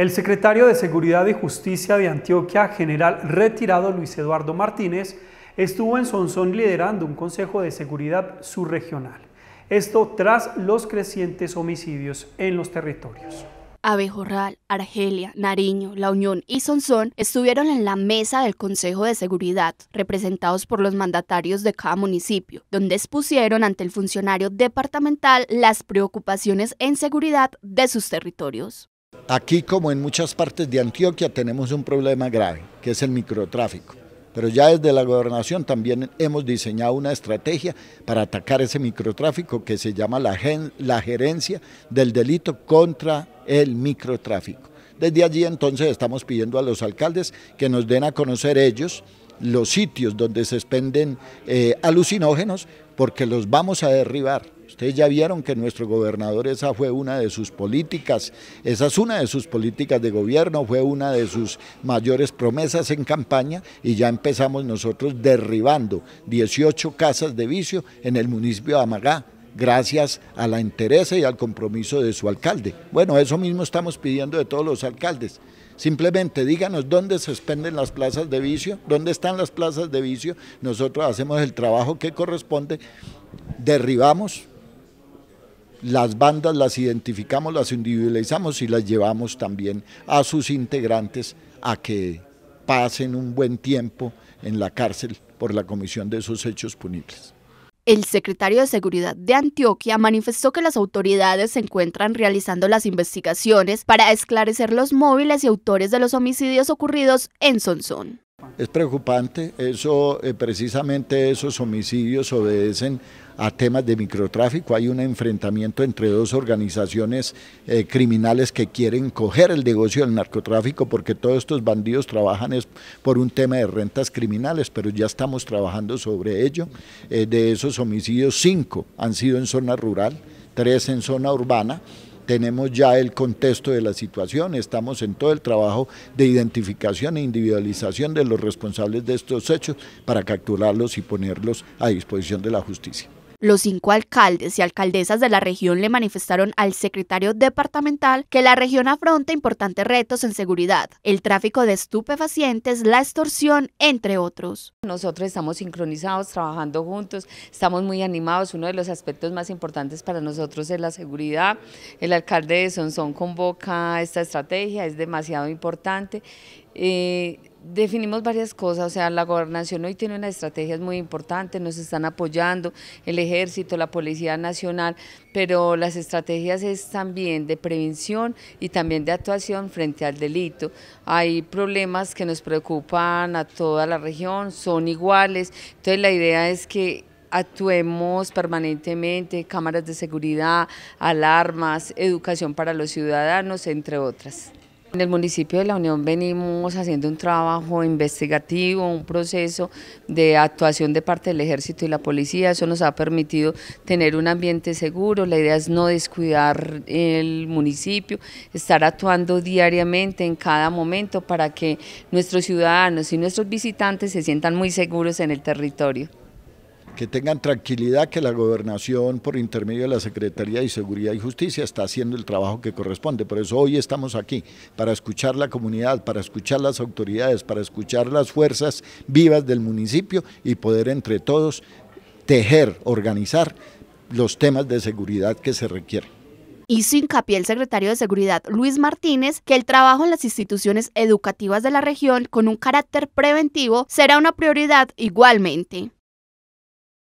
El secretario de Seguridad y Justicia de Antioquia, general retirado Luis Eduardo Martínez, estuvo en Sonsón liderando un Consejo de Seguridad subregional. Esto tras los crecientes homicidios en los territorios. Abejorral, Argelia, Nariño, La Unión y Sonsón estuvieron en la mesa del Consejo de Seguridad, representados por los mandatarios de cada municipio, donde expusieron ante el funcionario departamental las preocupaciones en seguridad de sus territorios. Aquí, como en muchas partes de Antioquia, tenemos un problema grave, que es el microtráfico. Pero ya desde la gobernación también hemos diseñado una estrategia para atacar ese microtráfico que se llama la, gerencia del delito contra el microtráfico. Desde allí entonces estamos pidiendo a los alcaldes que nos den a conocer ellos los sitios donde se expenden eh, alucinógenos porque los vamos a derribar. Ustedes ya vieron que nuestro gobernador esa fue una de sus políticas, esa es una de sus políticas de gobierno, fue una de sus mayores promesas en campaña y ya empezamos nosotros derribando 18 casas de vicio en el municipio de Amagá gracias a la interés y al compromiso de su alcalde. Bueno, eso mismo estamos pidiendo de todos los alcaldes. Simplemente díganos dónde se expenden las plazas de vicio, dónde están las plazas de vicio. Nosotros hacemos el trabajo que corresponde, derribamos las bandas las identificamos, las individualizamos y las llevamos también a sus integrantes a que pasen un buen tiempo en la cárcel por la comisión de esos hechos punibles. El secretario de Seguridad de Antioquia manifestó que las autoridades se encuentran realizando las investigaciones para esclarecer los móviles y autores de los homicidios ocurridos en Sonsón. Es preocupante, eso, eh, precisamente esos homicidios obedecen a temas de microtráfico, hay un enfrentamiento entre dos organizaciones eh, criminales que quieren coger el negocio del narcotráfico porque todos estos bandidos trabajan por un tema de rentas criminales, pero ya estamos trabajando sobre ello. Eh, de esos homicidios, cinco han sido en zona rural, tres en zona urbana tenemos ya el contexto de la situación, estamos en todo el trabajo de identificación e individualización de los responsables de estos hechos para capturarlos y ponerlos a disposición de la justicia. Los cinco alcaldes y alcaldesas de la región le manifestaron al secretario departamental que la región afronta importantes retos en seguridad, el tráfico de estupefacientes, la extorsión, entre otros. Nosotros estamos sincronizados, trabajando juntos, estamos muy animados. Uno de los aspectos más importantes para nosotros es la seguridad. El alcalde de Sonsón convoca esta estrategia, es demasiado importante. Eh, definimos varias cosas, o sea, la gobernación hoy tiene unas estrategias muy importantes, nos están apoyando el ejército, la Policía Nacional, pero las estrategias es también de prevención y también de actuación frente al delito. Hay problemas que nos preocupan a toda la región, son iguales, entonces la idea es que actuemos permanentemente, cámaras de seguridad, alarmas, educación para los ciudadanos, entre otras. En el municipio de La Unión venimos haciendo un trabajo investigativo, un proceso de actuación de parte del ejército y la policía, eso nos ha permitido tener un ambiente seguro, la idea es no descuidar el municipio, estar actuando diariamente en cada momento para que nuestros ciudadanos y nuestros visitantes se sientan muy seguros en el territorio que tengan tranquilidad que la gobernación, por intermedio de la Secretaría de Seguridad y Justicia, está haciendo el trabajo que corresponde. Por eso hoy estamos aquí, para escuchar la comunidad, para escuchar las autoridades, para escuchar las fuerzas vivas del municipio y poder entre todos tejer, organizar los temas de seguridad que se requieren hizo hincapié el secretario de Seguridad Luis Martínez que el trabajo en las instituciones educativas de la región con un carácter preventivo será una prioridad igualmente.